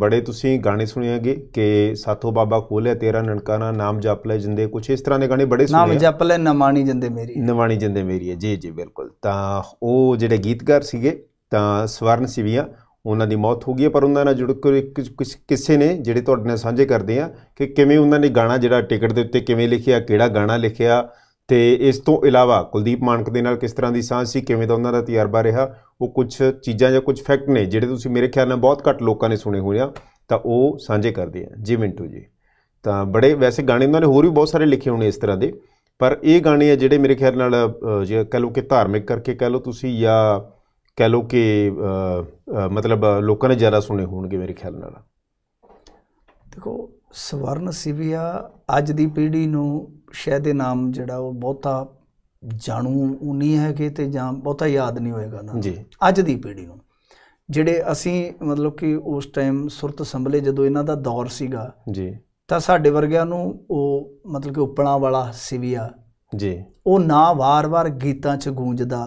ਬੜੇ ਤੁਸੀਂ ਗਾਣੇ ਸੁਣਿਆਗੇ ਕਿ ਸਾਥੋ ਬਾਬਾ ਖੋਲਿਆ ਤੇਰਾ ਨਾ ਨਾਮ ਜਪ ਲੈ ਜਿੰਦੇ ਕੁਛ ਇਸ ਤਰ੍ਹਾਂ ਦੇ ਗਾਣੇ ਬੜੇ ਸੁਣੇ ਨਾਮ ਜਪ ਲੈ ਨਮਾਣੀ ਜਿੰਦੇ ਮੇਰੀ ਨਵਾਣੀ ਜਿੰਦੇ ਮੇਰੀ ਹੈ ਜੀ ਜੀ ਬਿਲਕੁਲ ਤਾਂ ਉਹ ਜਿਹੜੇ ਗੀਤਕਾਰ ਸੀਗੇ ਤਾਂ ਸਵਰਨ ਸਿਵੀਆ ਉਹਨਾਂ ਦੀ ਮੌਤ ਹੋ ਗਈ ਪਰ ਉਹਨਾਂ ਨਾਲ ਜੁੜ ਕੇ ਕਿਸੇ ਨੇ ਜਿਹੜੇ ਤੁਹਾਡੇ ਨਾਲ ਸਾਂਝੇ ਕਰਦੇ ਆ ਕਿ ਕਿਵੇਂ ਉਹਨਾਂ ਨੇ ਗਾਣਾ ਜਿਹੜਾ ਟਿਕਟ ਦੇ ਉੱਤੇ ਕਿਵੇਂ ਲਿਖਿਆ ਕਿਹੜਾ ਗਾਣਾ ਲਿਖਿਆ ਤੇ ਇਸ ਤੋਂ ਇਲਾਵਾ ਕੁਲਦੀਪ ਮਾਨਕ ਦੇ ਨਾਲ ਕਿਸ ਤਰ੍ਹਾਂ ਦੀ ਸਾਂਝ ਸੀ ਕਿਵੇਂ ਦਾ ਉਹਨਾਂ ਦਾ ਤਜਰਬਾ ਰਿਹਾ ਉਹ ਕੁਝ ਚੀਜ਼ਾਂ ਜਾਂ ਕੁਝ ਫੈਕਟ ਨੇ ਜਿਹੜੇ ਤੁਸੀਂ ਮੇਰੇ ਖਿਆਲ ਨਾਲ ਬਹੁਤ ਘੱਟ ਲੋਕਾਂ ਨੇ ਸੁਣੇ ਹੋਏ ਆ ਤਾਂ ਉਹ ਸਾਂਝੇ ਕਰਦੇ ਆ ਜੀ ਮਿੰਟੂ ਜੀ ਤਾਂ ਬੜੇ ਵੈਸੇ ਗਾਣੇ ਉਹਨਾਂ ਨੇ ਹੋਰ ਵੀ ਬਹੁਤ ਸਾਰੇ ਲਿਖੇ ਹੋਣੇ ਇਸ ਤਰ੍ਹਾਂ ਦੇ ਪਰ ਇਹ ਗਾਣੇ ਆ ਜਿਹੜੇ ਮੇਰੇ ਖਿਆਲ ਨਾਲ ਜੇ ਕਹ ਲਓ ਕਿ ਧਾਰਮਿਕ ਕਰਕੇ ਕਹ ਲਓ ਤੁਸੀਂ ਜਾਂ ਕਹ ਲਓ ਕਿ ਮਤਲਬ ਲੋਕਾਂ ਨੇ ਜ਼ਿਆਦਾ ਸੁਣੇ ਹੋਣਗੇ ਮੇਰੇ ਖਿਆਲ ਨਾਲ ਦੇਖੋ ਸਵਰਨ ਸਿਵਿਆ ਅੱਜ ਦੀ ਪੀੜ੍ਹੀ ਨੂੰ ਸ਼ਹਿ ਦੇ ਨਾਮ ਜਿਹੜਾ ਉਹ ਬਹੁਤਾ ਜਾਣੂ ਨਹੀਂ ਹੈ ਕਿ ਤੇ ਜਾਂ ਬਹੁਤਾ ਯਾਦ ਨਹੀਂ ਹੋਏਗਾ ਨਾ ਅੱਜ ਦੀ ਪੀੜ੍ਹੀ ਨੂੰ ਜਿਹੜੇ ਅਸੀਂ ਮਤਲਬ ਕਿ ਉਸ ਟਾਈਮ ਸੁਰਤ ਸੰਭਲੇ ਜਦੋਂ ਇਹਨਾਂ ਦਾ ਦੌਰ ਸੀਗਾ ਜੀ ਤਾਂ ਸਾਡੇ ਵਰਗਿਆਂ ਨੂੰ ਉਹ ਮਤਲਬ ਕਿ ਉਪਣਾ ਵਾਲਾ ਸਿਵਿਆ ਜੀ ਉਹ ਨਾ ਵਾਰ-ਵਾਰ ਗੀਤਾਂ 'ਚ ਗੂੰਜਦਾ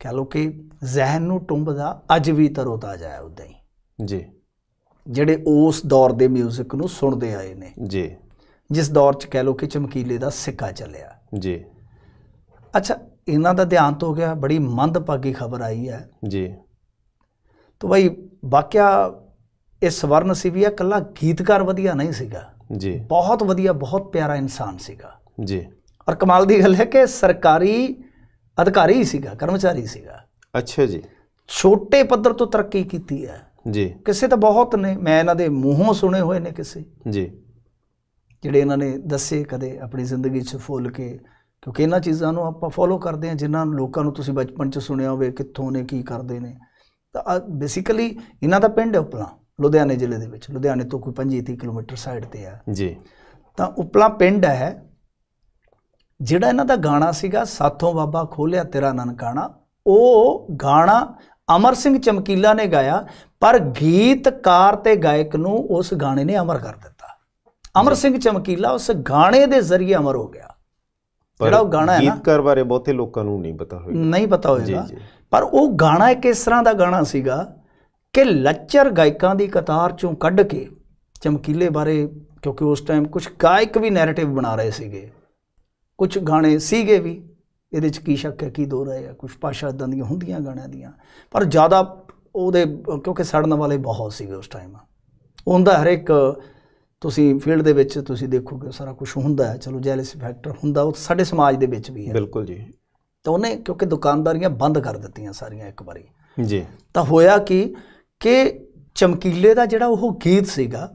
ਕਹ ਲੋ ਕਿ ਜ਼ਹਿਨ ਨੂੰ ਟੁੰਬਦਾ ਅੱਜ ਵੀ ਤਰੋਤਾ ਜਾਇਆ ਉਦਾਂ ਹੀ ਜੀ ਜਿਹੜੇ ਉਸ ਦੌਰ ਦੇ 뮤직 ਨੂੰ ਸੁਣਦੇ ਆਏ ਨੇ ਜੀ ਜਿਸ ਦੌਰ 'ਚ ਕਹਿ ਲੋ ਕਿ ਚਮਕੀਲੇ ਦਾ ਸਿੱਕਾ ਚੱਲਿਆ ਜੀ ਅੱਛਾ ਇਹਨਾਂ ਦਾ ਧਿਆਨ ਤੋਂ ਗਿਆ ਬੜੀ ਪਾਗੀ ਖਬਰ ਆਈ ਹੈ ਜੀ ਤੋ ਭਾਈ ਵਾਕਿਆ ਇਹ ਸਵਰਨ ਸੀ ਵੀ ਇਹ ਕੱਲਾ ਗੀਤਕਾਰ ਵਧੀਆ ਨਹੀਂ ਸੀਗਾ ਜੀ ਬਹੁਤ ਵਧੀਆ ਬਹੁਤ ਪਿਆਰਾ ਇਨਸਾਨ ਸੀਗਾ ਜੀ ਔਰ ਕਮਾਲ ਦੀ ਗੱਲ ਹੈ ਕਿ ਸਰਕਾਰੀ ਅਧਿਕਾਰੀ ਸੀਗਾ ਕਰਮਚਾਰੀ ਸੀਗਾ ਅੱਛਾ ਜੀ ਛੋਟੇ ਪੱਧਰ ਤੋਂ ਤਰੱਕੀ ਕੀਤੀ ਹੈ ਜੀ ਕਿਸੇ ਤਾਂ ਬਹੁਤ ਨੇ ਮੈਂ ਇਹਨਾਂ ਦੇ ਮੂੰਹੋਂ ਸੁਣੇ ਹੋਏ ਨੇ ਕਿਸੇ ਜੀ ਜਿਹੜੇ ਇਹਨਾਂ ਨੇ ਦੱਸੇ ਕਦੇ ਆਪਣੀ ਜ਼ਿੰਦਗੀ 'ਚ ਫੁੱਲ ਕੇ ਕਿਉਂਕਿ ਇਹਨਾਂ ਚੀਜ਼ਾਂ ਨੂੰ ਆਪਾਂ ਫੋਲੋ ਕਰਦੇ ਹਾਂ ਜਿਨ੍ਹਾਂ ਲੋਕਾਂ ਨੂੰ ਤੁਸੀਂ ਬਚਪਨ 'ਚ ਸੁਣਿਆ ਹੋਵੇ ਕਿੱਥੋਂ ਨੇ ਕੀ ਕਰਦੇ ਨੇ ਤਾਂ ਬੇਸਿਕਲੀ ਇਹਨਾਂ ਦਾ ਪਿੰਡ ਉਪਲਾ ਲੁਧਿਆਣੇ ਜ਼ਿਲ੍ਹੇ ਦੇ ਵਿੱਚ ਲੁਧਿਆਣੇ ਤੋਂ ਕੋਈ 25-30 ਕਿਲੋਮੀਟਰ ਸਾਈਡ ਤੇ ਆ ਜੀ ਤਾਂ ਉਪਲਾ ਪਿੰਡ ਹੈ ਜਿਹੜਾ ਇਹਨਾਂ ਦਾ ਗਾਣਾ ਸੀਗਾ ਸਾਥੋਂ ਬਾਬਾ ਖੋਲਿਆ ਤੇਰਾ ਨਨਕਾਣਾ ਉਹ ਗਾਣਾ ਅਮਰ ਸਿੰਘ ਚਮਕੀਲਾ ਨੇ ਗਾਇਆ ਪਰ ਗੀਤਕਾਰ ਤੇ ਗਾਇਕ ਨੂੰ ਉਸ ਗਾਣੇ ਨੇ ਅਮਰ ਕਰ ਦਿੱਤਾ ਅਮਰ ਸਿੰਘ ਚਮਕੀਲਾ ਉਸ ਗਾਣੇ ਦੇ ਜ਼ਰੀਏ ਅਮਰ ਹੋ ਗਿਆ ਜਿਹੜਾ ਉਹ ਗਾਣਾ ਹੈ ਨਾ ਗੀਤਕਾਰ ਬਾਰੇ ਬਹੁਤੇ ਲੋਕਾਂ ਨੂੰ ਨਹੀਂ ਪਤਾ ਹੋਏਗਾ ਨਹੀਂ ਪਤਾ ਹੋਏਗਾ ਪਰ ਉਹ ਗਾਣਾ ਇੱਕ ਇਸ ਤਰ੍ਹਾਂ ਦਾ ਗਾਣਾ ਸੀਗਾ ਕਿ ਲੱਚਰ ਗਾਇਕਾਂ ਦੀ ਕਤਾਰ ਚੋਂ ਕੱਢ ਕੇ ਚਮਕੀਲੇ ਬਾਰੇ ਕਿਉਂਕਿ ਉਸ ਟਾਈਮ ਕੁਝ ਗਾਇਕ ਵੀ ਨੈਰੇਟਿਵ ਬਣਾ ਰਹੇ ਸੀਗੇ ਕੁਝ ਗਾਣੇ ਸੀਗੇ ਵੀ ਇਹਦੇ ਚ ਕੀ ਸ਼ੱਕ ਹੈ ਕੀ ਦੋ ਆ ਕੁਝ ਪਾਸ਼ਾ ਇਦਾਂ ਦੀਆਂ ਹੁੰਦੀਆਂ ਗਾਣਿਆਂ ਦੀਆਂ ਪਰ ਜ਼ਿਆਦਾ ਉਹਦੇ ਕਿਉਂਕਿ ਸੜਨ ਵਾਲੇ ਬਹੁਤ ਸੀਗੇ ਉਸ ਟਾਈਮ ਉਹਦਾ ਹਰ ਇੱਕ ਤੁਸੀਂ ਫੀਲਡ ਦੇ ਵਿੱਚ ਤੁਸੀਂ ਦੇਖੋਗੇ ਸਾਰਾ ਕੁਝ ਹੁੰਦਾ ਹੈ ਚਲੋ ਜੈਲਸ ਫੈਕਟਰ ਹੁੰਦਾ ਉਹ ਸਾਡੇ ਸਮਾਜ ਦੇ ਵਿੱਚ ਵੀ ਹੈ ਬਿਲਕੁਲ ਜੀ ਤਾਂ ਉਹਨੇ ਕਿਉਂਕਿ ਦੁਕਾਨਦਾਰੀਆਂ ਬੰਦ ਕਰ ਦਿੱਤੀਆਂ ਸਾਰੀਆਂ ਇੱਕ ਵਾਰੀ ਜੀ ਤਾਂ ਹੋਇਆ ਕਿ ਕਿ ਚਮਕੀਲੇ ਦਾ ਜਿਹੜਾ ਉਹ ਗੀਤ ਸੀਗਾ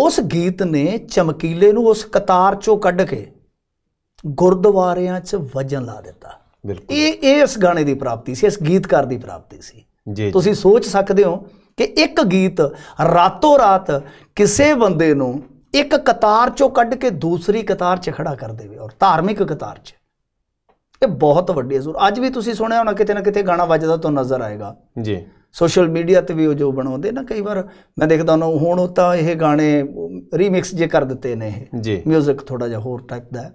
ਉਸ ਗੀਤ ਨੇ ਚਮਕੀਲੇ ਨੂੰ ਉਸ ਕਤਾਰ ਚੋਂ ਕੱਢ ਕੇ ਗੁਰਦੁਆਰਿਆਂ 'ਚ ਵਜਨ ਲਾ ਦਿੱਤਾ ਬਿਲਕੁਲ ਇਹ ਇਹ ਇਸ ਗਾਣੇ ਦੀ ਪ੍ਰਾਪਤੀ ਸੀ ਇਸ ਗੀਤਕਾਰ ਦੀ ਪ੍ਰਾਪਤੀ ਸੀ ਜੀ ਤੁਸੀਂ ਸੋਚ ਸਕਦੇ ਹੋ ਕਿ ਇੱਕ ਗੀਤ ਰਾਤੋਂ ਰਾਤ ਕਿਸੇ ਬੰਦੇ ਨੂੰ ਇੱਕ ਕਤਾਰ ਚੋਂ ਕੱਢ ਕੇ ਦੂਸਰੀ ਕਤਾਰ 'ਚ ਖੜਾ ਕਰ ਦੇਵੇ ਔਰ ਧਾਰਮਿਕ ਕਤਾਰ 'ਚ ਇਹ ਬਹੁਤ ਵੱਡੀ ਜ਼ੋਰ ਅੱਜ ਵੀ ਤੁਸੀਂ ਸੁਣਿਆ ਹੋਣਾ ਕਿਤੇ ਨਾ ਕਿਤੇ ਗਾਣਾ ਵੱਜਦਾ ਤੋਂ ਨਜ਼ਰ ਆਏਗਾ ਜੀ ਸੋਸ਼ਲ ਮੀਡੀਆ ਤੇ ਵੀ ਉਹ ਜੋ ਬਣਾਉਂਦੇ ਨਾ ਕਈ ਵਾਰ ਮੈਂ ਦੇਖਦਾ ਉਹਨਾਂ ਹੁਣ ਤਾਂ ਇਹ ਗਾਣੇ ਰੀਮਿਕਸ ਜੇ ਕਰ ਦਿੱਤੇ ਨੇ ਇਹ ਜੀ 뮤직 ਥੋੜਾ ਜਿਹਾ ਹੋਰ ਟਾਈਪ ਦਾ ਹੈ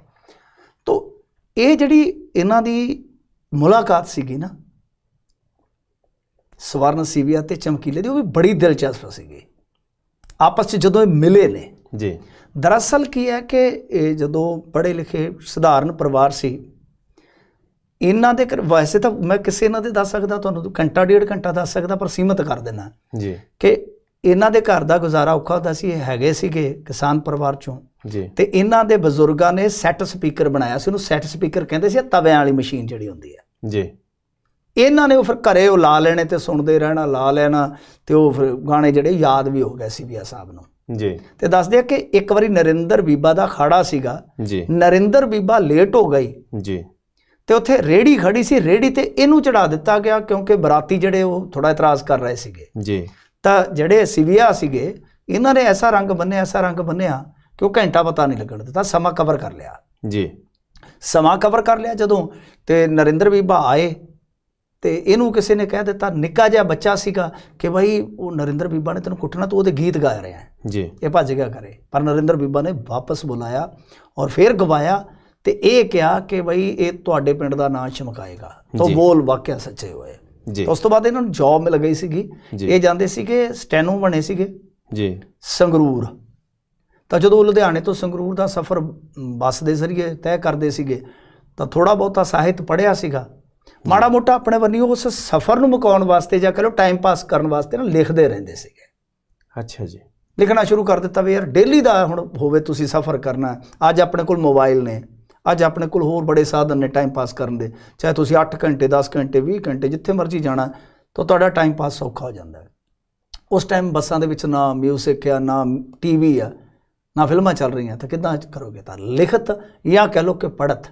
ਤੋਂ ਇਹ ਜਿਹੜੀ ਇਹਨਾਂ ਦੀ ਮੁਲਾਕਾਤ ਸੀਗੀ ਨਾ ਸਵਰਨ ਸੀਵੀਆ ਤੇ ਚਮਕੀਲੇ ਦੀ ਉਹ ਵੀ ਬੜੀ ਦਿਲਚਸਪ ਸੀਗੀ ਆਪਸ ਵਿੱਚ ਜਦੋਂ ਇਹ ਮਿਲੇ ਨੇ ਜੀ ਦਰਅਸਲ ਕੀ ਹੈ ਕਿ ਇਹ ਜਦੋਂ ਪੜੇ ਲਿਖੇ ਸਧਾਰਨ ਪਰਿਵਾਰ ਸੀ ਇਹਨਾਂ ਦੇ ਵੈਸੇ ਤਾਂ ਮੈਂ ਕਿਸੇ ਇਹਨਾਂ ਦੇ ਦੱਸ ਸਕਦਾ ਤੁਹਾਨੂੰ ਘੰਟਾ ਡੇਢ ਘੰਟਾ ਦੱਸ ਸਕਦਾ ਪਰ ਸੀਮਤ ਕਰ ਦੇਣਾ ਜੀ ਕਿ ਇਹਨਾਂ ਦੇ ਘਰ ਦਾ ਗੁਜ਼ਾਰਾ ਔਖਾ ਹੁੰਦਾ ਸੀ ਇਹ ਹੈਗੇ ਸੀਗੇ ਕਿਸਾਨ ਪਰਿਵਾਰ ਚੋਂ ਜੀ ਤੇ ਇਹਨਾਂ ਦੇ ਬਜ਼ੁਰਗਾਂ ਨੇ ਸੈੱਟ ਸਪੀਕਰ ਬਣਾਇਆ ਸੀ ਉਹਨੂੰ ਸੈੱਟ ਸਪੀਕਰ ਕਹਿੰਦੇ ਸੀ ਤਵਿਆਂ ਵਾਲੀ ਮਸ਼ੀਨ ਜਿਹੜੀ ਹੁੰਦੀ ਹੈ ਜੀ ਇਹਨਾਂ ਨੇ ਉਹ ਫਿਰ ਘਰੇ ਉਹ ਲਾ ਲੈਣੇ ਤੇ ਸੁਣਦੇ ਰਹਿਣਾ ਲਾ ਲੈਣਾ ਤੇ ਉਹ ਫਿਰ ਗਾਣੇ ਜਿਹੜੇ ਯਾਦ ਵੀ ਹੋ ਗਏ ਸੀ ਬੀਆ ਸਾਹਿਬ ਨੂੰ ਜੀ ਤੇ ਦੱਸਦੇ ਆ ਕਿ ਇੱਕ ਵਾਰੀ ਨਰਿੰਦਰ ਬੀਬਾ ਦਾ ਖਾੜਾ ਸੀਗਾ ਜੀ ਨਰਿੰਦਰ ਬੀਬਾ ਲੇਟ ਹੋ ਗਈ ਜੀ ਤੇ ਉੱਥੇ ਰੇੜੀ ਖੜੀ ਸੀ ਰੇੜੀ ਤੇ ਇਹਨੂੰ ਚੜਾ ਦਿੱਤਾ ਗਿਆ ਕਿਉਂਕਿ ਬਰਾਤੀ ਜਿਹੜੇ ਉਹ ਥੋੜਾ ਇਤਰਾਜ਼ ਕਰ ਰਹੇ ਸੀਗੇ ਜੀ ਤਾਂ ਜਿਹੜੇ ਸਿਵਿਆ ਸੀਗੇ ਇਹਨਾਂ ਨੇ ਐਸਾ ਰੰਗ ਬੰਨਿਆ ਐਸਾ ਰੰਗ ਬੰਨਿਆ ਕਿ ਉਹ ਘੰਟਾ ਪਤਾ ਨਹੀਂ ਲੱਗਣ ਦਿੱਤਾ ਸਮਾਂ ਕਵਰ ਕਰ ਲਿਆ ਜੀ ਸਮਾਂ ਕਵਰ ਕਰ ਲਿਆ ਜਦੋਂ ਤੇ ਨਰਿੰਦਰ ਬੀਬਾ ਆਏ ਤੇ ਇਹਨੂੰ ਕਿਸੇ ਨੇ ਕਹਿ ਦਿੱਤਾ ਨਿੱਕਾ ਜਿਹਾ ਬੱਚਾ ਸੀਗਾ ਕਿ ਭਾਈ ਉਹ ਨਰਿੰਦਰ ਬੀਬਾ ਨੇ ਤੈਨੂੰ ਕੁੱਟਣਾ ਤੂੰ ਉਹਦੇ ਗੀਤ ਗਾ ਰਿਹਾ ਹੈ ਜੀ ਇਹ ਭੱਜ ਗਿਆ ਕਰੇ ਪਰ ਨਰਿੰਦਰ ਬੀਬਾ ਨੇ ਵਾਪਸ ਬੁਲਾਇਆ ਔਰ ਫੇਰ ਗਵਾਇਆ ਤੇ ਇਹ ਕਿਹਾ ਕਿ ਭਾਈ ਇਹ ਤੁਹਾਡੇ ਪਿੰਡ ਦਾ ਨਾਂ ਚਮਕਾਏਗਾ ਤੋਂ ਬੋਲ ਵਾਕਿਆ ਸੱਚੇ ਹੋਏ ਜੀ ਉਸ ਤੋਂ ਬਾਅਦ ਇਹਨਾਂ ਨੂੰ ਜੌਬ ਮਿਲ ਗਈ ਸੀਗੀ ਇਹ ਜਾਂਦੇ ਸੀਗੇ ਸਟੈਨੋ ਬਣੇ ਸੀਗੇ ਜੀ ਸੰਗਰੂਰ ਤਾਂ ਜਦੋਂ ਲੁਧਿਆਣੇ ਤੋਂ ਸੰਗਰੂਰ ਦਾ ਸਫ਼ਰ ਬੱਸ ਦੇ ਜ਼ਰੀਏ ਤੈਅ ਕਰਦੇ ਸੀਗੇ ਤਾਂ ਥੋੜਾ ਬਹੁਤਾ ਸਾਹਿਤ ਪੜਿਆ ਸੀਗਾ ਮਾੜਾ ਮੋਟਾ ਆਪਣੇ ਵਰਨੀ ਉਸ ਸਫ਼ਰ ਨੂੰ ਮੁਕਾਉਣ ਵਾਸਤੇ ਜਾਂ ਕਹੋ ਲੋ ਟਾਈਮ ਪਾਸ ਕਰਨ ਵਾਸਤੇ ਨਾ ਲਿਖਦੇ ਰਹਿੰਦੇ ਸੀਗੇ ਅੱਛਾ ਜੀ ਲਿਖਣਾ ਸ਼ੁਰੂ ਕਰ ਦਿੱਤਾ ਵੀ ਯਾਰ ਡੇਲੀ ਦਾ ਹੁਣ ਹੋਵੇ ਤੁਸੀਂ ਸਫ਼ਰ ਕਰਨਾ ਅੱਜ ਆਪਣੇ ਕੋਲ ਮੋਬਾਈਲ ਨੇ ਅੱਜ ਆਪਣੇ ਕੋਲ ਹੋਰ ਬੜੇ ਸਾਧਨ ਨੇ ਟਾਈਮ ਪਾਸ ਕਰਨ ਦੇ ਚਾਹੇ ਤੁਸੀਂ 8 ਘੰਟੇ 10 ਘੰਟੇ 20 ਘੰਟੇ ਜਿੱਥੇ ਮਰਜ਼ੀ ਜਾਣਾ ਤਾਂ ਤੁਹਾਡਾ ਟਾਈਮ ਪਾਸ ਸੌਖਾ ਹੋ ਜਾਂਦਾ ਉਸ ਟਾਈਮ ਬੱਸਾਂ ਦੇ ਵਿੱਚ ਨਾ ਮਿਊਜ਼ਿਕ ਆ ਨਾ ਟੀਵੀ ਆ ਨਾ ਫਿਲਮਾਂ ਚੱਲ ਰਹੀਆਂ ਤਾਂ ਕਿਦਾਂ ਕਰੋਗੇ ਤਾਂ ਲਿਖਤ ਜਾਂ ਕਹਿ ਲੋ ਕਿ ਪੜਤ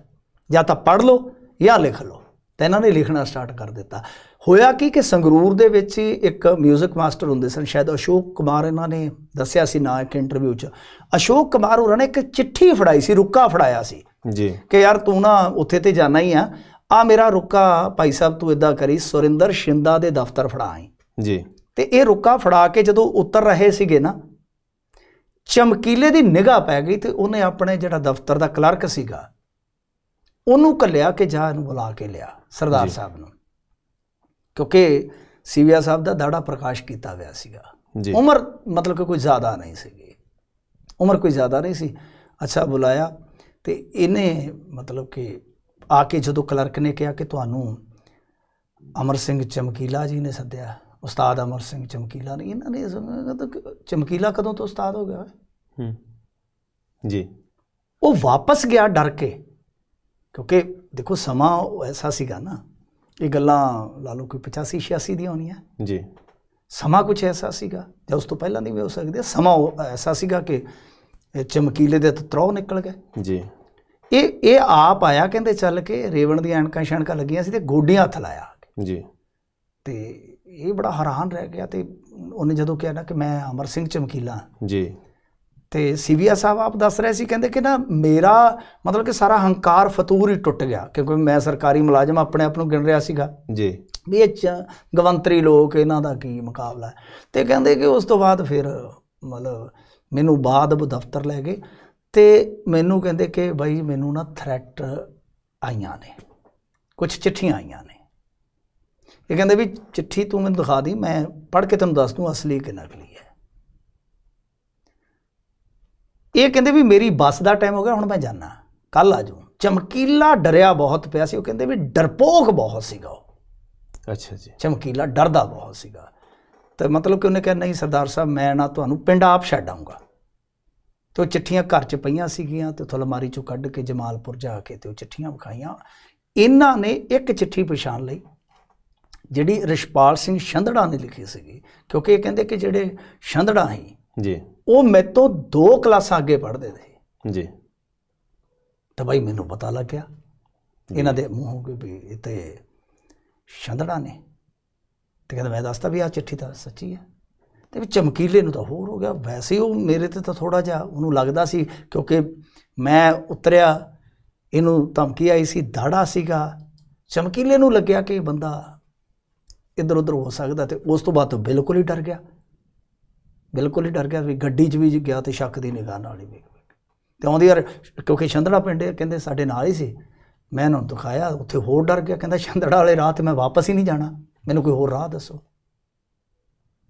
ਜਾਂ ਤਾਂ ਪੜ ਲਓ ਜਾਂ ਲਿਖ ਲਓ ਤਾਂ ਇਹਨਾਂ ਨੇ ਲਿਖਣਾ ਸਟਾਰਟ ਕਰ ਦਿੱਤਾ ਹੋਇਆ ਕੀ ਕਿ ਸੰਗਰੂਰ ਦੇ ਵਿੱਚ ਹੀ ਇੱਕ 뮤직 ਮਾਸਟਰ ਹੁੰਦੇ ਸਨ ਸ਼ਾਇਦ ਅਸ਼ੋਕ ਕੁਮਾਰ ਇਹਨਾਂ ਨੇ ਦੱਸਿਆ ਸੀ ਨਾ ਇੱਕ ਇੰਟਰਵਿਊ 'ਚ ਅਸ਼ੋਕ ਕੁਮਾਰ ਉਹਨਾਂ ਨੇ ਇੱਕ ਚਿੱਠੀ ਫੜਾਈ ਸੀ ਰੁੱਕਾ ਫੜਾਇਆ ਸੀ ਜੀ ਕਿ ਯਾਰ ਤੂੰ ਨਾ ਉੱਥੇ ਤੇ ਜਾਣਾ ਹੀ ਆ ਆ ਮੇਰਾ ਰੁੱਕਾ ਭਾਈ ਸਾਹਿਬ ਤੂੰ ਇਦਾਂ ਕਰੀ ਸੁਰਿੰਦਰ ਸ਼ਿੰਦਾ ਦੇ ਦਫ਼ਤਰ ਫੜਾ ਆਈ ਜੀ ਤੇ ਇਹ ਰੁੱਕਾ ਫੜਾ ਕੇ ਜਦੋਂ ਉਤਰ ਰਹੇ ਸੀਗੇ ਨਾ ਚਮਕੀਲੇ ਦੀ ਨਿਗਾਹ ਪੈ ਗਈ ਤੇ ਉਹਨੇ ਆਪਣੇ ਜਿਹੜਾ ਦਫ਼ਤਰ ਦਾ ਕਲਰਕ ਸੀਗਾ ਉਹਨੂੰ ਕੱਲਿਆ ਕਿ ਜਾ ਇਹਨੂੰ ਬੁਲਾ ਕੇ ਲਿਆ ਸਰਦਾਰ ਸਾਹਿਬ ਨੂੰ ਕਿਉਂਕਿ ਸੀਵੀਆ ਸਾਹਿਬ ਦਾ ਦਾੜਾ ਪ੍ਰਕਾਸ਼ ਕੀਤਾ ਹੋਇਆ ਸੀਗਾ ਉਮਰ ਮਤਲਬ ਕਿ ਕੋਈ ਜ਼ਿਆਦਾ ਨਹੀਂ ਸੀਗੀ ਉਮਰ ਕੋਈ ਜ਼ਿਆਦਾ ਨਹੀਂ ਸੀ ਅੱਛਾ ਬੁਲਾਇਆ ਤੇ ਇਹਨੇ ਮਤਲਬ ਕਿ ਆ ਕੇ ਜਦੋਂ ਕਲਰਕ ਨੇ ਕਿਹਾ ਕਿ ਤੁਹਾਨੂੰ ਅਮਰ ਸਿੰਘ ਚਮਕੀਲਾ ਜੀ ਨੇ ਸੱਦਿਆ ਉਸਤਾਦ ਅਮਰ ਸਿੰਘ ਚਮਕੀਲਾ ਨੇ ਇਹਨਾਂ ਨੇ ਚਮਕੀਲਾ ਕਦੋਂ ਤੋਂ ਉਸਤਾਦ ਹੋ ਗਿਆ ਹੂੰ ਜੀ ਉਹ ਵਾਪਸ ਗਿਆ ਡਰ ਕੇ ਕਿਉਂਕਿ ਦੇਖੋ ਸਮਾਂ ਐਸਾ ਸੀਗਾ ਨਾ ਇਹ ਗੱਲਾਂ ਲਾ ਲਓ ਕੋਈ 85 86 ਦੀਆਂ ਹੋਣੀਆਂ ਜੀ ਸਮਾਂ ਕੁਝ ਐਸਾ ਸੀਗਾ ਜਾਂ ਉਸ ਤੋਂ ਪਹਿਲਾਂ ਦੀ ਵੀ ਹੋ ਸਕਦੀ ਹੈ ਸਮਾਂ ਐਸਾ ਸੀਗਾ ਕਿ ਚਮਕੀਲੇ ਦੇ ਤਰੋ ਨਿਕਲ ਗਏ ਜੀ ਇਹ ਇਹ ਆਪ ਆਇਆ ਕਹਿੰਦੇ ਚੱਲ ਕੇ ਰੇਵਣ ਦੀ ਐਣਕਾਂ ਛਣਕਾਂ ਲੱਗੀਆਂ ਸੀ ਤੇ ਗੋਡੀਆਂ ਹੱਥ ਲਾਇਆ ਜੀ ਤੇ ਇਹ ਬੜਾ ਹੈਰਾਨ ਰਹਿ ਗਿਆ ਤੇ ਉਹਨੇ ਜਦੋਂ ਕਿਹਾ ਨਾ ਕਿ ਮੈਂ ਅਮਰ ਸਿੰਘ ਚਮਕੀਲਾ ਜੀ ਤੇ ਸੀਵੀਆ ਸਾਹਿਬ ਆਪ ਦੱਸ ਰਹੇ ਸੀ ਕਹਿੰਦੇ ਕਿ ਨਾ ਮੇਰਾ ਮਤਲਬ ਕਿ ਸਾਰਾ ਹੰਕਾਰ ਫਤੂਰ ਹੀ ਟੁੱਟ ਗਿਆ ਕਿਉਂਕਿ ਮੈਂ ਸਰਕਾਰੀ ਮੁਲਾਜ਼ਮ ਆਪਣੇ ਆਪ ਨੂੰ ਗਿਣ ਰਿਹਾ ਸੀਗਾ ਜੀ ਵੀ ਇਹ ਗਵੰਤਰੀ ਲੋਕ ਇਹਨਾਂ ਦਾ ਕੀ ਮੁਕਾਬਲਾ ਤੇ ਕਹਿੰਦੇ ਕਿ ਉਸ ਤੋਂ ਬਾਅਦ ਫਿਰ ਮਤਲਬ ਮੈਨੂੰ ਬਾਅਦ ਉਹ ਦਫ਼ਤਰ ਲੈ ਗਏ ਤੇ ਮੈਨੂੰ ਕਹਿੰਦੇ ਕਿ ਬਾਈ ਮੈਨੂੰ ਨਾ ਥ੍ਰੈਟ ਆਈਆਂ ਨੇ ਕੁਝ ਚਿੱਠੀਆਂ ਆਈਆਂ ਨੇ ਇਹ ਕਹਿੰਦੇ ਵੀ ਚਿੱਠੀ ਤੂੰ ਮੈਨੂੰ ਦਿਖਾ ਦੀ ਮੈਂ ਪੜ੍ਹ ਕੇ ਤੈਨੂੰ ਦੱਸ ਦੂੰ ਅਸਲੀ ਕਿ ਨਕਲੀ ਇਹ ਕਹਿੰਦੇ ਵੀ ਮੇਰੀ ਬੱਸ ਦਾ ਟਾਈਮ ਹੋ ਗਿਆ ਹੁਣ ਮੈਂ ਜਾਣਾ ਕੱਲ ਆ ਜਾਓ ਚਮਕੀਲਾ ਡਰਿਆ ਬਹੁਤ ਪਿਆ ਸੀ ਉਹ ਕਹਿੰਦੇ ਵੀ ਡਰਪੋਕ ਬਹੁਤ ਸੀਗਾ ਉਹ ਅੱਛਾ ਜੀ ਚਮਕੀਲਾ ਡਰਦਾ ਬਹੁਤ ਸੀਗਾ ਤੇ ਮਤਲਬ ਕਿ ਉਹਨੇ ਕਿਹਾ ਨਹੀਂ ਸਰਦਾਰ ਸਾਹਿਬ ਮੈਂ ਨਾ ਤੁਹਾਨੂੰ ਪਿੰਡ ਆਪ ਛੱਡ ਆਉਂਗਾ ਤੇ ਉਹ ਚਿੱਠੀਆਂ ਘਰ 'ਚ ਪਈਆਂ ਸੀਗੀਆਂ ਤੇ ਥਲਮਾਰੀ 'ਚੋਂ ਕੱਢ ਕੇ ਜਮਾਲਪੁਰ ਜਾ ਕੇ ਤੇ ਉਹ ਚਿੱਠੀਆਂ ਵਿਖਾਈਆਂ ਇਹਨਾਂ ਨੇ ਇੱਕ ਚਿੱਠੀ ਪਛਾਣ ਲਈ ਜਿਹੜੀ ਰਿਸ਼ਪਾਲ ਸਿੰਘ ਛੰਦੜਾ ਨੇ ਲਿਖੀ ਸੀਗੀ ਕਿਉਂਕਿ ਇਹ ਕਹਿੰਦੇ ਕਿ ਜਿਹੜੇ ਛੰਦੜਾ ਹੀ ਜੀ ਉਹ ਮੇਤੋਂ ਦੋ ਕਲਾਸਾਂ ਅੱਗੇ ਪੜ੍ਹਦੇ ਸੀ ਜੀ ਤਾਂ ਭਾਈ ਮੈਨੂੰ ਪਤਾ ਲੱਗਿਆ ਇਹਨਾਂ ਦੇ ਮੂੰਹੋਂ ਕਿ ਵੀ ਇਤੇ ਛੰਦੜਾ ਨੇ ਤੇ ਕਹਿੰਦਾ ਮੈਂ ਦੱਸਦਾ ਵੀ ਆ ਚਿੱਠੀ ਤਾਂ ਸੱਚੀ ਹੈ ਤੇ ਵੀ ਚਮਕੀਲੇ ਨੂੰ ਤਾਂ ਹੋਰ ਹੋ ਗਿਆ ਵੈਸੇ ਉਹ ਮੇਰੇ ਤੇ ਤਾਂ ਥੋੜਾ ਜਿਹਾ ਉਹਨੂੰ ਲੱਗਦਾ ਸੀ ਕਿਉਂਕਿ ਮੈਂ ਉਤਰਿਆ ਇਹਨੂੰ ਧਮਕੀ ਆਈ ਸੀ ਦਾੜਾ ਸੀਗਾ ਚਮਕੀਲੇ ਨੂੰ ਲੱਗਿਆ ਕਿ ਇਹ ਬੰਦਾ ਇਧਰ ਉਧਰ ਹੋ ਸਕਦਾ ਤੇ ਉਸ ਤੋਂ ਬਾਅਦ ਤਾਂ ਬਿਲਕੁਲ ਹੀ ਡਰ ਗਿਆ ਬਿਲਕੁਲ ਹੀ ਡਰ ਗਿਆ ਵੀ ਗੱਡੀ 'ਚ ਵੀ ਗਿਆ ਤੇ ਸ਼ੱਕ ਦੀ ਨਿਗਾਹ ਨਾਲ ਹੀ ਵੇਖ ਵੇਖ ਤੇ ਆਉਂਦੀ ਯਾਰ ਕਿਉਂਕਿ ਛੰਦੜਾ ਪਿੰਡ ਕਹਿੰਦੇ ਸਾਡੇ ਨਾਲ ਹੀ ਸੀ ਮੈਂ ਉਹਨੂੰ ਦਿਖਾਇਆ ਉੱਥੇ ਹੋਰ ਡਰ ਗਿਆ ਕਹਿੰਦਾ ਛੰਦੜਾ ਵਾਲੇ ਰਾਤ ਮੈਂ ਵਾਪਸ ਹੀ ਨਹੀਂ ਜਾਣਾ ਮੈਨੂੰ ਕੋਈ ਹੋਰ ਰਾਹ ਦੱਸੋ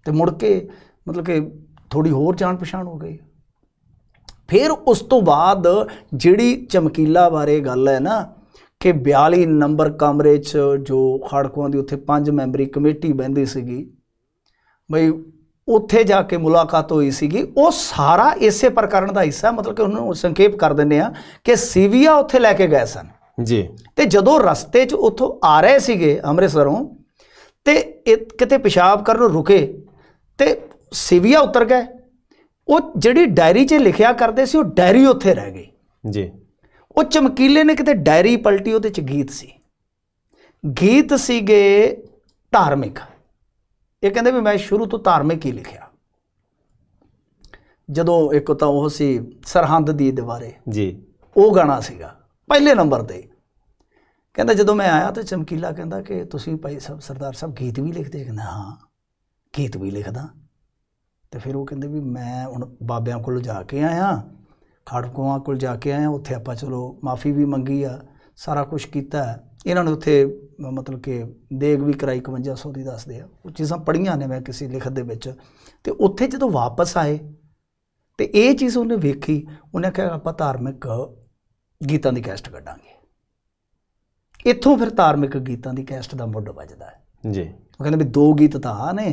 ਤੇ ਮੁੜ ਕੇ ਮਤਲਬ ਕਿ ਥੋੜੀ ਹੋਰ ਜਾਣ ਪਛਾਣ ਹੋ ਗਈ ਫਿਰ ਉਸ ਤੋਂ ਬਾਅਦ ਜਿਹੜੀ ਚਮਕੀਲਾ ਬਾਰੇ ਗੱਲ ਹੈ ਨਾ ਕਿ 42 ਨੰਬਰ ਕਮਰੇ 'ਚ ਜੋ ਖੜਕਵਾਂ ਦੀ ਉੱਥੇ ਪੰਜ ਮੈਂਬਰੀ ਕਮੇਟੀ ਬੈੰਦੀ ਸੀਗੀ ਬਈ ਉੱਥੇ ਜਾ ਕੇ ਮੁਲਾਕਾਤ ਹੋਈ ਸੀਗੀ ਉਹ ਸਾਰਾ ਇਸੇ ਪ੍ਰਕਾਰਨ ਦਾ ਹਿੱਸਾ ਮਤਲਬ ਕਿ ਉਹਨਾਂ ਨੂੰ ਸੰਖੇਪ ਕਰ ਦਿੰਨੇ ਆ ਕਿ ਸੀਵੀਆ ਉੱਥੇ ਲੈ ਕੇ ਗਏ ਸਨ ਜੀ ਤੇ ਜਦੋਂ ਰਸਤੇ 'ਚ ਉੱਥੋਂ ਆ ਰਹੇ ਸੀਗੇ ਅੰਮ੍ਰਿਤਸਰੋਂ ਤੇ ਕਿਤੇ ਪਿਸ਼ਾਬ ਕਰਨ ਰੁਕੇ ਤੇ ਸੀਵੀਆ ਉਤਰ ਗਏ ਉਹ ਜਿਹੜੀ ਡਾਇਰੀ 'ਚ ਲਿਖਿਆ ਕਰਦੇ ਸੀ ਉਹ ਡਾਇਰੀ ਉੱਥੇ ਰਹਿ ਗਈ ਜੀ ਉਹ ਚਮਕੀਲੇ ਨੇ ਕਿਤੇ ਡਾਇਰੀ ਪਲਟੀ ਉਹਦੇ 'ਚ ਗੀਤ ਸੀ ਗੀਤ ਸੀਗੇ ਧਾਰਮਿਕ ਇਹ ਕਹਿੰਦੇ ਵੀ ਮੈਂ ਸ਼ੁਰੂ ਤੋਂ ਧਾਰਮਿਕ ਹੀ ਲਿਖਿਆ ਜਦੋਂ ਇੱਕ ਤਾਂ ਉਹ ਸੀ ਸਰਹੰਦ ਦੀ ਦੀਵਾਰੇ ਜੀ ਉਹ ਗਾਣਾ ਸੀਗਾ ਪਹਿਲੇ ਨੰਬਰ ਤੇ ਕਹਿੰਦਾ ਜਦੋਂ ਮੈਂ ਆਇਆ ਤਾਂ ਚਮਕੀਲਾ ਕਹਿੰਦਾ ਕਿ ਤੁਸੀਂ ਭਾਈ ਸਭ ਸਰਦਾਰ ਸਾਹਿਬ ਗੀਤ ਵੀ ਲਿਖਦੇ ਕਹਿੰਦਾ ਹਾਂ ਗੀਤ ਵੀ ਲਿਖਦਾ ਤੇ ਫਿਰ ਉਹ ਕਹਿੰਦੇ ਵੀ ਮੈਂ ਹੁਣ ਬਾਬਿਆਂ ਕੋਲ ਜਾ ਕੇ ਆਇਆ ਖੜਕੂਆਂ ਕੋਲ ਜਾ ਕੇ ਆਇਆ ਉੱਥੇ ਆਪਾਂ ਚਲੋ ਮਾਫੀ ਵੀ ਮੰਗੀ ਆ ਸਾਰਾ ਕੁਝ ਕੀਤਾ ਇਹਨਾਂ ਨੂੰ ਉੱਥੇ ਮਤਲਬ ਕਿ ਦੇਗ ਵੀ ਕਰਾਈ 5100 ਦੀ ਦੱਸਦੇ ਆ ਉਹ ਚੀਜ਼ਾਂ ਪੜੀਆਂ ਨੇ ਮੈਂ ਕਿਸੇ ਲਿਖਤ ਦੇ ਵਿੱਚ ਤੇ ਉੱਥੇ ਜਦੋਂ ਵਾਪਸ ਆਏ ਤੇ ਇਹ ਚੀਜ਼ ਉਹਨੇ ਵੇਖੀ ਉਹਨੇ ਕਿਹਾ ਆਪਾਂ ਧਾਰਮਿਕ ਗੀਤਾਂ ਦੀ ਕੈਸਟ ਕੱਢਾਂਗੇ ਇੱਥੋਂ ਫਿਰ ਧਾਰਮਿਕ ਗੀਤਾਂ ਦੀ ਕੈਸਟ ਦਾ ਮੁੱਢ ਵੱਜਦਾ ਹੈ ਜੀ ਉਹ ਕਹਿੰਦੇ ਵੀ ਦੋ ਗੀਤ ਤਾਂ ਆ ਨੇ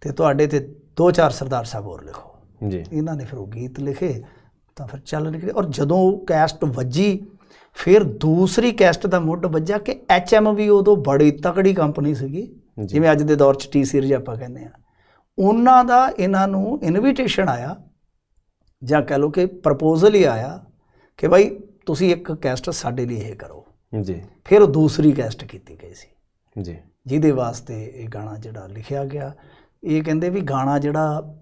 ਤੇ ਤੁਹਾਡੇ ਤੇ ਦੋ ਚਾਰ ਸਰਦਾਰ ਸਾਹਿਬ ਹੋਰ ਲਿਖੋ ਜੀ ਇਹਨਾਂ ਨੇ ਫਿਰ ਉਹ ਗੀਤ ਲਿਖੇ ਤਾਂ ਫਿਰ ਚੱਲ ਨਿਕਲੇ ਔਰ ਜਦੋਂ ਕੈਸਟ ਵੱਜੀ ਫਿਰ ਦੂਸਰੀ ਕੈਸਟ ਦਾ ਮੁੱਢ ਵੱਜਾ ਕਿ ਐਚਐਮਵੀ ਉਦੋਂ ਬੜੀ ਤਕੜੀ ਕੰਪਨੀ ਸੀਗੀ ਜਿਵੇਂ ਅੱਜ ਦੇ ਦੌਰ 'ਚ ਟੀ ਸੀਰੀਜ਼ ਆਪਾਂ ਕਹਿੰਦੇ ਆ ਉਹਨਾਂ ਦਾ ਇਹਨਾਂ ਨੂੰ ਇਨਵੀਟੇਸ਼ਨ ਆਇਆ ਜਾਂ ਕਹਿ ਲਓ ਕਿ ਪ੍ਰਪੋਜ਼ਲ ਹੀ ਆਇਆ ਕਿ ਭਾਈ ਤੁਸੀਂ ਇੱਕ ਕੈਸਟ ਸਾਡੇ ਲਈ ਇਹ ਕਰੋ ਜੀ ਫਿਰ ਉਹ ਦੂਸਰੀ ਕੈਸਟ ਕੀਤੀ ਗਈ ਸੀ ਜੀ ਜਿਹਦੇ ਵਾਸਤੇ ਇਹ ਗਾਣਾ ਜਿਹੜਾ ਲਿਖਿਆ ਗਿਆ ਇਹ ਕਹਿੰਦੇ ਵੀ ਗਾਣਾ ਜਿਹੜਾ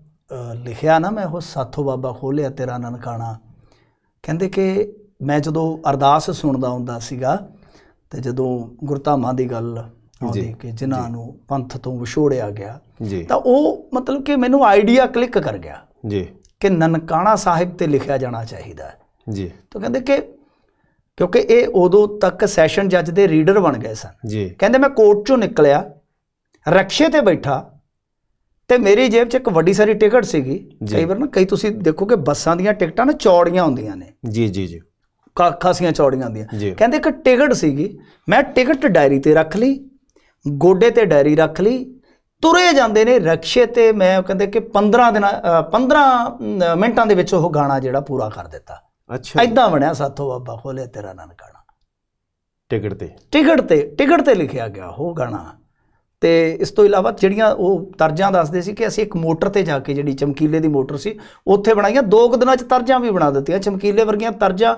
ਲਿਖਿਆ ਨਾ ਮੈਂ ਉਹ ਸਾਥੋ ਬਾਬਾ ਖੋਲਿਆ ਤੇਰਾ ਨਨਕਾਣਾ ਕਹਿੰਦੇ ਕਿ ਮੈਂ ਜਦੋਂ ਅਰਦਾਸ ਸੁਣਦਾ ਹੁੰਦਾ ਸੀਗਾ ਤੇ ਜਦੋਂ ਗੁਰਤਾਮਾ ਦੀ ਗੱਲ ਆਉਂਦੀ ਕਿ ਜਿਨ੍ਹਾਂ ਨੂੰ ਪੰਥ ਤੋਂ ਵਿਛੋੜਿਆ ਗਿਆ ਤਾਂ ਉਹ ਮਤਲਬ ਕਿ ਮੈਨੂੰ ਆਈਡੀਆ ਕਲਿੱਕ ਕਰ ਗਿਆ ਜੀ ਕਿ ਨਨਕਾਣਾ ਸਾਹਿਬ ਤੇ ਲਿਖਿਆ ਜਾਣਾ ਚਾਹੀਦਾ ਜੀ ਤਾਂ ਕਹਿੰਦੇ ਕਿ ਕਿਉਂਕਿ ਇਹ ਉਦੋਂ ਤੱਕ ਸੈਸ਼ਨ ਜੱਜ ਦੇ ਰੀਡਰ ਬਣ ਗਏ ਸਨ ਜੀ ਕਹਿੰਦੇ ਮੈਂ ਕੋਰਟ ਚੋਂ ਨਿਕਲਿਆ ਰਕਸ਼ੇ ਤੇ ਬੈਠਾ ਤੇ ਮੇਰੀ ਜੇਬ 'ਚ ਇੱਕ ਵੱਡੀ ਸਾਰੀ ਟਿਕਟ ਸੀਗੀ ਕਈ ਵਾਰ ਨਾ ਕਈ ਤੁਸੀਂ ਦੇਖੋਗੇ ਬੱਸਾਂ ਦੀਆਂ ਟਿਕਟਾਂ ਨਾ ਚੌੜੀਆਂ ਹੁੰਦੀਆਂ ਨੇ ਜੀ ਜੀ ਜੀ ਖਾਸੀਆਂ ਚੌੜੀਆਂ ਆਂਦੀਆਂ ਕਹਿੰਦੇ ਇੱਕ ਟਿਕਟ ਸੀਗੀ ਮੈਂ ਟਿਕਟ ਡਾਇਰੀ ਤੇ ਰੱਖ ਲਈ ਗੋਡੇ ਤੇ ਡਾਇਰੀ ਰੱਖ ਲਈ ਤੁਰੇ ਜਾਂਦੇ ਨੇ ਰਕਸ਼ੇ ਤੇ ਮੈਂ ਕਹਿੰਦੇ ਕਿ 15 ਦਿਨਾਂ 15 ਮਿੰਟਾਂ ਦੇ ਵਿੱਚ ਉਹ ਗਾਣਾ ਜਿਹੜਾ ਪੂਰਾ ਕਰ ਦਿੱਤਾ ਅੱਛਾ ਐਦਾਂ ਬਣਿਆ ਸਾਥੋ ਬਾਬਾ ਖੋਲੇ ਤੇਰਾ ਨਨਕਾਣਾ ਟਿਕਟ ਤੇ ਟਿਕਟ ਤੇ ਟਿਕਟ ਤੇ ਲਿਖਿਆ ਗਿਆ ਉਹ ਗਾਣਾ ਤੇ ਇਸ ਤੋਂ ਇਲਾਵਾ ਜਿਹੜੀਆਂ ਉਹ ਤਰਜਾਂ ਦੱਸਦੇ ਸੀ ਕਿ ਅਸੀਂ ਇੱਕ ਮੋਟਰ ਤੇ ਜਾ ਕੇ ਜਿਹੜੀ ਚਮਕੀਲੇ ਦੀ ਮੋਟਰ ਸੀ ਉੱਥੇ ਬਣਾਈਆਂ ਦੋ ਕੁ ਦਿਨਾਂ 'ਚ ਤਰਜਾਂ ਵੀ ਬਣਾ ਦਿੱਤੀਆਂ ਚਮਕੀਲੇ ਵਰਗੀਆਂ ਤਰਜਾਂ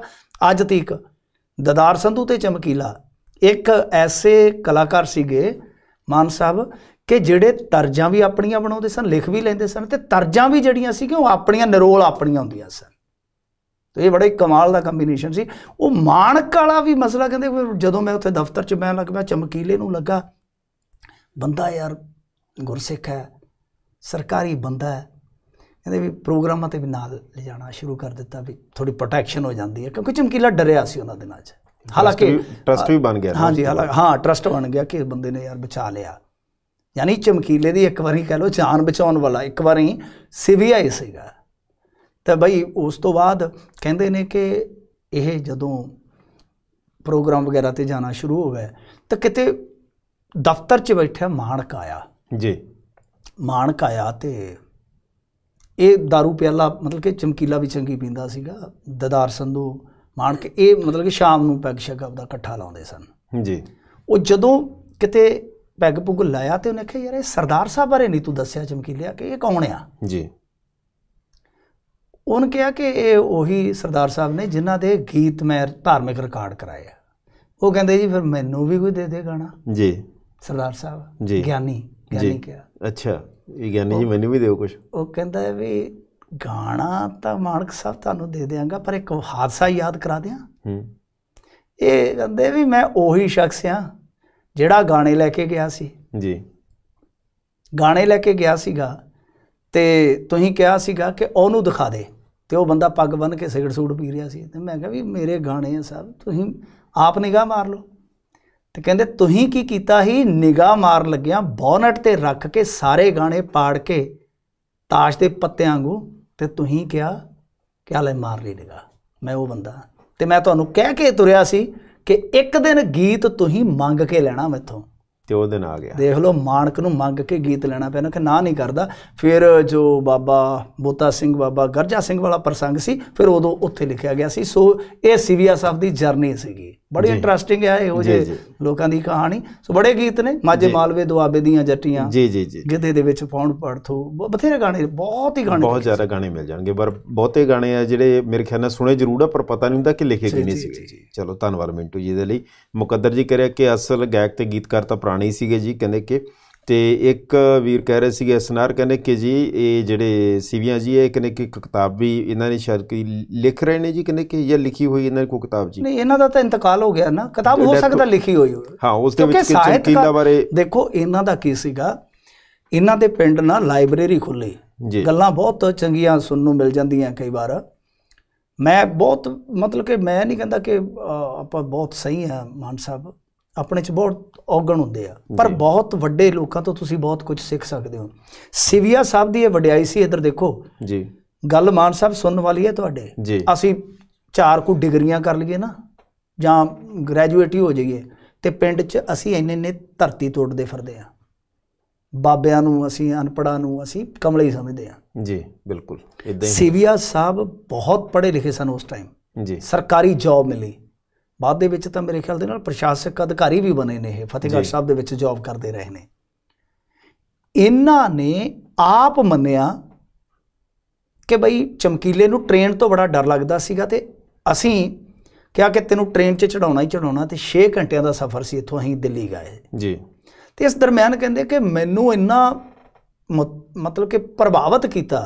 ਅੱਜ ਤੀਕ ਦਦਾਰ ਸੰਧੂ ਤੇ ਚਮਕੀਲਾ ਇੱਕ ਐਸੇ ਕਲਾਕਾਰ ਸੀਗੇ ਮਾਨ ਸਾਹਿਬ ਕਿ ਜਿਹੜੇ ਤਰਜਾਂ ਵੀ ਆਪਣੀਆਂ ਬਣਾਉਂਦੇ ਸਨ ਲਿਖ ਵੀ ਲੈਂਦੇ ਸਨ ਤੇ ਤਰਜਾਂ ਵੀ ਜਿਹੜੀਆਂ ਸੀ ਕਿ ਉਹ ਆਪਣੀਆਂ ਨਿਰੋਲ ਆਪਣੀਆਂ ਹੁੰਦੀਆਂ ਸਨ ਤੇ ਇਹ ਬੜਾ ਕਮਾਲ ਦਾ ਕੰਬੀਨੇਸ਼ਨ ਸੀ ਉਹ ਮਾਨਕ ਵਾਲਾ ਵੀ ਮਸਲਾ ਕਹਿੰਦੇ ਜਦੋਂ ਮੈਂ ਉੱਥੇ ਦਫ਼ਤਰ 'ਚ ਬੈਠਣ ਲੱਗ ਪਿਆ ਚਮਕੀਲੇ ਨੂੰ ਲੱਗਾ ਬੰਦਾ ਯਾਰ ਗੁਰਸਿੱਖ ਹੈ ਸਰਕਾਰੀ ਬੰਦਾ ਹੈ ਇਹਦੇ ਵੀ ਪ੍ਰੋਗਰਾਮਾਂ ਤੇ ਵੀ ਨਾਲ ਲਿਜਾਣਾ ਸ਼ੁਰੂ ਕਰ ਦਿੱਤਾ ਵੀ ਥੋੜੀ ਪ੍ਰੋਟੈਕਸ਼ਨ ਹੋ ਜਾਂਦੀ ਹੈ ਕਿਉਂਕਿ ਚਮਕੀਲਾ ਡਰਿਆ ਸੀ ਉਹਨਾਂ ਦਿਨਾਂ 'ਚ ਹਾਲਾਂਕਿ ਟਰਸਟ ਵੀ ਬਣ ਗਿਆ ਹਾਂਜੀ ਹਾਲਾਂਕਿ ਹਾਂ ਟਰਸਟ ਬਣ ਗਿਆ ਕਿ ਇਸ ਬੰਦੇ ਨੇ ਯਾਰ ਬਚਾ ਲਿਆ ਯਾਨੀ ਚਮਕੀਲੇ ਦੀ ਇੱਕ ਵਾਰੀ ਕਹਿ ਲੋ ਜਾਨ ਬਚਾਉਣ ਵਾਲਾ ਇੱਕ ਵਾਰੀ ਸੀਬੀਆਈ ਸੀਗਾ ਤਾਂ ਭਾਈ ਉਸ ਤੋਂ ਬਾਅਦ ਕਹਿੰਦੇ ਨੇ ਕਿ ਇਹ ਜਦੋਂ ਪ੍ਰੋਗਰਾਮ ਵਗੈਰਾ ਤੇ ਜਾਣਾ ਸ਼ੁਰੂ ਹੋ ਗਿਆ ਤਾਂ ਕਿਤੇ ਦਫ਼ਤਰ 'ਚ ਬੈਠਿਆ ਮਾਨਕ ਆਇਆ ਜੀ ਮਾਨਕ ਆਇਆ ਤੇ ਇਹ दारू ਪਿਆਲਾ ਮਤਲਬ ਕਿ ਚਮਕੀਲਾ ਵੀ ਚੰਗੀ ਪੀਂਦਾ ਸੀਗਾ ਦਦਾਰ ਸੰਧੂ ਮਾਨਕ ਇਹ ਮਤਲਬ ਕਿ ਸ਼ਾਮ ਨੂੰ ਪੈਗ ਸ਼ੈਗ ਆਪਦਾ ਇਕੱਠਾ ਲਾਉਂਦੇ ਸਨ ਜੀ ਉਹ ਜਦੋਂ ਕਿਤੇ ਪੈਗ ਪੁਗ ਲਾਇਆ ਤੇ ਉਹਨੇ ਕਿਹਾ ਯਾਰ ਇਹ ਸਰਦਾਰ ਸਾਹਿਬ ਬਾਰੇ ਨਹੀਂ ਤੂੰ ਦੱਸਿਆ ਚਮਕੀਲਿਆ ਕਿ ਇਹ ਕੌਣ ਆ ਜੀ ਉਹਨ ਕਿਹਾ ਕਿ ਇਹ ਉਹੀ ਸਰਦਾਰ ਸਾਹਿਬ ਨੇ ਜਿਨ੍ਹਾਂ ਦੇ ਗੀਤ ਮੈਂ ਧਾਰਮਿਕ ਰਿਕਾਰਡ ਕਰਾਏ ਆ ਉਹ ਕਹਿੰਦੇ ਜੀ ਫਿਰ ਮੈਨੂੰ ਵੀ ਕੋਈ ਦੇ ਦੇ ਗਾਣਾ ਜੀ ਸਰਦਾਰ ਸਾਹਿਬ ਜੀ ਗਿਆਨੀ ਗਿਆਨੀ ਕਿਹਾ ਅੱਛਾ ਇਹ ਗਿਆਨੀ ਜੀ ਮੈਨੂੰ ਵੀ ਦਿਓ ਕੁਝ ਉਹ ਕਹਿੰਦਾ ਵੀ ਗਾਣਾ ਤਾਂ ਮਾਨਕ ਸਾਹਿਬ ਤੁਹਾਨੂੰ ਦੇ ਦੇਵਾਂਗਾ ਪਰ ਇੱਕ ਹਾਦਸਾ ਯਾਦ ਕਰਾ ਦਿਆਂ ਹੂੰ ਇਹ ਕਹਿੰਦੇ ਵੀ ਮੈਂ ਉਹੀ ਸ਼ਖਸ ਆ ਜਿਹੜਾ ਗਾਣੇ ਲੈ ਕੇ ਗਿਆ ਸੀ ਜੀ ਗਾਣੇ ਲੈ ਕੇ ਗਿਆ ਸੀਗਾ ਤੇ ਤੁਸੀਂ ਕਿਹਾ ਸੀਗਾ ਕਿ ਉਹਨੂੰ ਦਿਖਾ ਦੇ ਤੇ ਉਹ ਬੰਦਾ ਪੱਗ ਬੰਨ ਕੇ ਸਿਗਰਟ ਸੂਟ ਪੀ ਰਿਹਾ ਸੀ ਤੇ ਮੈਂ ਕਿਹਾ ਵੀ ਮੇਰੇ ਗਾਣੇ ਆ ਸਾਹਿਬ ਤੁਸੀਂ ਆਪ ਨਿਗਾਹ ਮਾਰ ਲਓ ਤੇ ਕਹਿੰਦੇ ਤੁਸੀਂ ਕੀ ਕੀਤਾ ਹੀ ਨਿਗਾਹ ਮਾਰ ਲੱਗਿਆ ਬੌਨਟ ਤੇ ਰੱਖ ਕੇ ਸਾਰੇ ਗਾਣੇ ਪਾੜ ਕੇ ਤਾਸ਼ ਦੇ ਪੱਤਿਆਂ ਵਾਂਗੂ ਤੇ ਤੁਸੀਂ ਕਿਹਾ ਕਿਆ ਲੈ ਮਾਰ ਲਈ ਨਿਗਾਹ ਮੈਂ ਉਹ ਬੰਦਾ ਤੇ ਮੈਂ ਤੁਹਾਨੂੰ ਕਹਿ ਕੇ ਤੁਰਿਆ ਸੀ ਕਿ ਇੱਕ ਦਿਨ ਗੀਤ ਤੁਸੀਂ ਮੰਗ ਕੇ ਲੈਣਾ ਮੈਥੋਂ ਤੇ ਉਹ ਦਿਨ ਆ ਗਿਆ ਦੇਖ ਲਓ ਮਾਨਕ ਨੂੰ ਮੰਗ ਕੇ ਗੀਤ ਲੈਣਾ ਪਿਆ ਨਾ ਕਿ ਨਾ ਨਹੀਂ ਕਰਦਾ ਫਿਰ ਜੋ ਬਾਬਾ ਬੋਤਾ ਸਿੰਘ ਬਾਬਾ ਗਰਜਾ ਸਿੰਘ ਵਾਲਾ ਪ੍ਰਸੰਗ ਸੀ ਫਿਰ ਉਦੋਂ ਉੱਥੇ ਲਿਖਿਆ ਗਿਆ ਸੀ ਸੋ ਇਹ ਸੀਵੀਆ ਸਾਹਿਬ ਦੀ ਜਰਨੀ ਸੀਗੀ ਬੜੀ ਇੰਟਰਸਟਿੰਗ ਹੈ ਇਹੋ ਜੇ ਲੋਕਾਂ ਦੀ ਕਹਾਣੀ ਸੋ ਬੜੇ ਗੀਤ ਨੇ ਮਾਝੇ ਮਾਲਵੇ ਦੁਆਬੇ ਦੀਆਂ ਜੱਟੀਆਂ ਜੀ ਜੀ ਜੀ ਗਿੱਧੇ ਦੇ ਵਿੱਚ ਪਾਉਣ ਪੜਥੋ ਬਥੇਰੇ ਗਾਣੇ ਬਹੁਤ ਹੀ ਗਾਣੇ ਬਹੁਤ ਜ਼ਿਆਦਾ ਗਾਣੇ ਮਿਲ ਜਾਣਗੇ ਪਰ ਬਹੁਤੇ ਗਾਣੇ ਆ ਜਿਹੜੇ ਮੇਰੇ ਖਿਆਲ ਨਾਲ ਸੁਣੇ ਜ਼ਰੂਰ ਆ ਪਰ ਪਤਾ ਨਹੀਂ ਹੁੰਦਾ ਕਿ ਲਿਖੇ ਕਿਨੇ ਸੀਗੇ ਚਲੋ ਧੰਨਵਾਦ ਮਿੰਟੂ ਜੀ ਦੇ ਲਈ ਮੁਕੱਦਰ ਜੀ ਕਰਿਆ ਕਿ ਅਸਲ ਗਾਇਕ ਤੇ ਗੀਤਕਾਰ ਤਾਂ ਪੁਰਾਣੇ ਹੀ ਸੀਗੇ ਜੀ ਕਹਿੰਦੇ ਕਿ ਤੇ ਇੱਕ ਵੀਰ ਕਹਿ ਰਹੇ ਸੀਗੇ ਅਸਨਾਰ ਕਹਿੰਦੇ ਕਿ ਜੀ ਇਹ ਜਿਹੜੇ ਸੀਵੀਆਂ ਜੀ ਇਹ ਕਹਿੰਦੇ ਕਿ ਇੱਕ ਕਿਤਾਬ ਵੀ ਇਹਨਾਂ ਨੇ ਸ਼ਾਇਦ ਕੋਈ ਲਿਖ ਰਹੇ ਨੇ ਜੀ ਕਹਿੰਦੇ ਕਿ ਇਹ ਲਿਖੀ ਹੋਈ ਇਹਨਾਂ ਦੀ ਕੋ ਕਿਤਾਬ ਜੀ ਨਹੀਂ ਇਹਨਾਂ ਦਾ ਤਾਂ ਇੰਤਕਾਲ ਹੋ ਗਿਆ ਨਾ ਕਿਤਾਬ ਹੋ ਸਕਦਾ ਲਿਖੀ ਹੋਈ ਹੋਵੇ ਹਾਂ ਉਸ ਦੇ ਵਿੱਚ ਚਮਕੀਲਾ ਬਾਰੇ ਦੇਖੋ ਇਹਨਾਂ ਦਾ ਕੀ ਸੀਗਾ ਇਹਨਾਂ ਦੇ ਪਿੰਡ ਨਾਲ ਲਾਇਬ੍ਰੇਰੀ ਖੁੱਲੀ ਗੱਲਾਂ ਬਹੁਤ ਚੰਗੀਆਂ ਸੁਣਨ ਨੂੰ ਮਿਲ ਜਾਂਦੀਆਂ ਕਈ ਵਾਰ ਮੈਂ ਬਹੁਤ ਮਤਲਬ ਕਿ ਮੈਂ ਨਹੀਂ ਕਹਿੰਦਾ ਕਿ ਆਪਾਂ ਬਹੁਤ ਸਹੀ ਆ ਮਾਨ ਸਾਹਿਬ ਆਪਣੇ ਚ ਬਹੁਤ ਔਗਣ ਹੁੰਦੇ ਆ ਪਰ ਬਹੁਤ ਵੱਡੇ ਲੋਕਾਂ ਤੋਂ ਤੁਸੀਂ ਬਹੁਤ ਕੁਝ ਸਿੱਖ ਸਕਦੇ ਹੋ ਸਿਵਿਆ ਸਾਹਿਬ ਦੀ ਇਹ ਵਡਿਆਈ ਸੀ ਇੱਧਰ ਦੇਖੋ ਜੀ ਗੱਲ ਮਾਨ ਸਾਹਿਬ ਸੁਣਨ ਵਾਲੀ ਹੈ ਤੁਹਾਡੇ ਅਸੀਂ ਚਾਰ ਕੁ ਡਿਗਰੀਆਂ ਕਰ ਲਈਏ ਨਾ ਜਾਂ ਗ੍ਰੈਜੂਏਟ ਹੀ ਹੋ ਜਾਈਏ ਤੇ ਪਿੰਡ 'ਚ ਅਸੀਂ ਇੰਨੇ ਨੇ ਧਰਤੀ ਤੋੜਦੇ ਫਿਰਦੇ ਆ ਬਾਬਿਆਂ ਨੂੰ ਅਸੀਂ ਅਨਪੜਾ ਨੂੰ ਅਸੀਂ ਕਮਲੇ ਸਮਝਦੇ ਆ ਜੀ ਬਿਲਕੁਲ ਇਦਾਂ ਹੀ ਸਿਵਿਆ ਸਾਹਿਬ ਬਹੁਤ ਪੜ੍ਹੇ ਲਿਖੇ ਸਨ ਉਸ ਟਾਈਮ ਜੀ ਸਰਕਾਰੀ ਜੌਬ ਮਿਲੀ ਬਾਅਦ ਦੇ ਵਿੱਚ ਤਾਂ ਮੇਰੇ ਖਿਆਲ ਦੇ ਨਾਲ ਪ੍ਰਸ਼ਾਸਕ ਅਧਿਕਾਰੀ ਵੀ ਬਣੇ ਨੇ ਇਹ ਫਤਿਹਗੜ੍ਹ ਸਾਹਿਬ ਦੇ ਵਿੱਚ ਜੌਬ ਕਰਦੇ ਰਹੇ ਨੇ ਇਹਨਾਂ ਨੇ ਆਪ ਮੰਨਿਆ ਕਿ ਬਈ ਚਮਕੀਲੇ ਨੂੰ ਟ੍ਰੇਨ ਤੋਂ ਬੜਾ ਡਰ ਲੱਗਦਾ ਸੀਗਾ ਤੇ ਅਸੀਂ ਕਿਹਾ ਕਿ ਤੈਨੂੰ ਟ੍ਰੇਨ 'ਚ ਚੜਾਉਣਾ ਹੀ ਚੜਾਉਣਾ ਤੇ 6 ਘੰਟਿਆਂ ਦਾ ਸਫ਼ਰ ਸੀ ਇੱਥੋਂ ਅਸੀਂ ਦਿੱਲੀ ਗਏ ਜੀ ਤੇ ਇਸ ਦਰਮਿਆਨ ਕਹਿੰਦੇ ਕਿ ਮੈਨੂੰ ਇੰਨਾ ਮਤਲਬ ਕਿ ਪ੍ਰਭਾਵਿਤ ਕੀਤਾ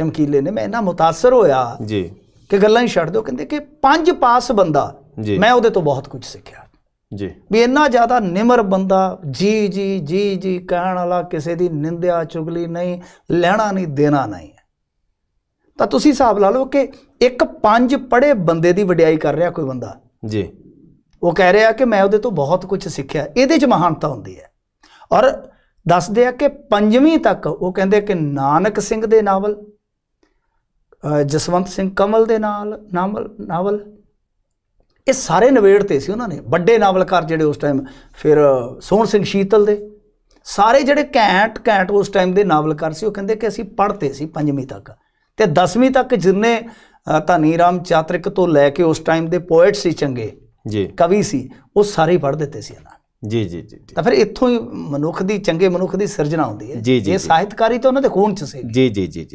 ਚਮਕੀਲੇ ਨੇ ਮੈਂ ਇੰਨਾ ਮੁਤਾਸਰ ਹੋਇਆ ਜੀ ਕਿ ਗੱਲਾਂ ਹੀ ਛੱਡ ਦਿਓ ਕਹਿੰਦੇ ਕਿ ਪੰਜ ਪਾਸ ਬੰਦਾ ਜੀ ਮੈਂ ਉਹਦੇ ਤੋਂ ਬਹੁਤ ਕੁਝ ਸਿੱਖਿਆ ਜੀ ਵੀ ਇੰਨਾ ਜ਼ਿਆਦਾ ਨਿਮਰ ਬੰਦਾ ਜੀ ਜੀ ਜੀ ਜੀ ਕਹਿਣ ਵਾਲਾ ਕਿਸੇ ਦੀ ਨਿੰਦਿਆ ਚੁਗਲੀ ਨਹੀਂ ਲੈਣਾ ਨਹੀਂ ਦੇਣਾ ਨਹੀਂ ਤਾਂ ਤੁਸੀਂ ਹਿਸਾਬ ਲਾ ਲਓ ਕਿ ਇੱਕ ਪੰਜ ਪੜੇ ਬੰਦੇ ਦੀ ਵਡਿਆਈ ਕਰ ਰਿਹਾ ਕੋਈ ਬੰਦਾ ਜੀ ਉਹ ਕਹਿ ਰਿਹਾ ਕਿ ਮੈਂ ਉਹਦੇ ਤੋਂ ਬਹੁਤ ਕੁਝ ਸਿੱਖਿਆ ਇਹਦੇ 'ਚ ਮਹਾਨਤਾ ਹੁੰਦੀ ਹੈ ਔਰ ਦੱਸਦੇ ਆ ਕਿ ਪੰਜਵੀਂ ਤੱਕ ਉਹ ਕਹਿੰਦੇ ਕਿ ਨਾਨਕ ਸਿੰਘ ਦੇ ਨਾਵਲ ਜਸਵੰਤ ਸਿੰਘ ਕਮਲ ਦੇ ਨਾਲ ਨਾਵਲ ਨਾਵਲ ਇਹ ਸਾਰੇ ਨਵੇੜਤੇ ਸੀ ਉਹਨਾਂ ਨੇ ਵੱਡੇ ਨਾਵਲਕਾਰ ਜਿਹੜੇ ਉਸ ਟਾਈਮ ਫਿਰ ਸੋਹਣ ਸਿੰਘ ਸ਼ੀਤਲ ਦੇ ਸਾਰੇ ਜਿਹੜੇ ਘੈਂਟ ਘੈਂਟ ਉਸ ਟਾਈਮ ਦੇ ਨਾਵਲਕਾਰ ਸੀ ਉਹ ਕਹਿੰਦੇ ਕਿ ਅਸੀਂ ਪੜ੍ਹਤੇ ਸੀ ਪੰਜਵੀਂ ਤੱਕ ਤੇ 10ਵੀਂ ਤੱਕ ਜਿੰਨੇ ਧਨੀ ਰਾਮ ਚਾਤ੍ਰਿਕ ਤੋਂ ਲੈ ਕੇ ਉਸ ਟਾਈਮ ਦੇ ਪੋਇਟ ਸੀ ਚੰਗੇ ਜੀ ਕਵੀ ਸੀ ਉਹ ਸਾਰੇ ਪੜ੍ਹ ਦਿੱਤੇ ਸੀ ਇਹਨਾਂ ਜੀ ਜੀ ਜੀ ਤਾਂ ਫਿਰ ਇੱਥੋਂ ਹੀ ਮਨੁੱਖ ਦੀ ਚੰਗੇ ਮਨੁੱਖ ਦੀ ਸਿਰਜਣਾ ਹੁੰਦੀ ਹੈ ਇਹ ਸਾਹਿਤਕਾਰੀ ਤਾਂ ਉਹਨਾਂ ਦੇ ਖੂਨ ਚ ਸੀ ਜੀ ਜੀ ਜੀ ਜੀ